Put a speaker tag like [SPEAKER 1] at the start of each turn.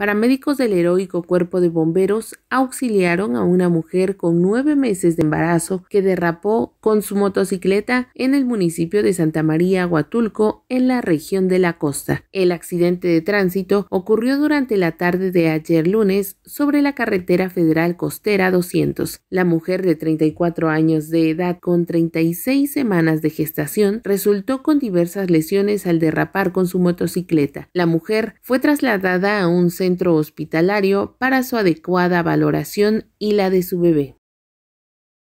[SPEAKER 1] Paramédicos del heroico cuerpo de bomberos auxiliaron a una mujer con nueve meses de embarazo que derrapó con su motocicleta en el municipio de Santa María, Huatulco, en la región de la costa. El accidente de tránsito ocurrió durante la tarde de ayer lunes sobre la carretera federal costera 200. La mujer de 34 años de edad con 36 semanas de gestación resultó con diversas lesiones al derrapar con su motocicleta. La mujer fue trasladada a un centro centro hospitalario para su adecuada valoración y la de su bebé.